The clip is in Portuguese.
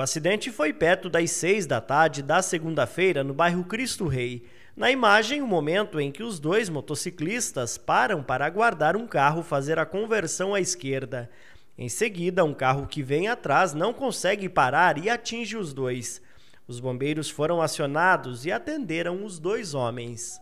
O acidente foi perto das seis da tarde da segunda-feira no bairro Cristo Rei. Na imagem, o momento em que os dois motociclistas param para aguardar um carro fazer a conversão à esquerda. Em seguida, um carro que vem atrás não consegue parar e atinge os dois. Os bombeiros foram acionados e atenderam os dois homens.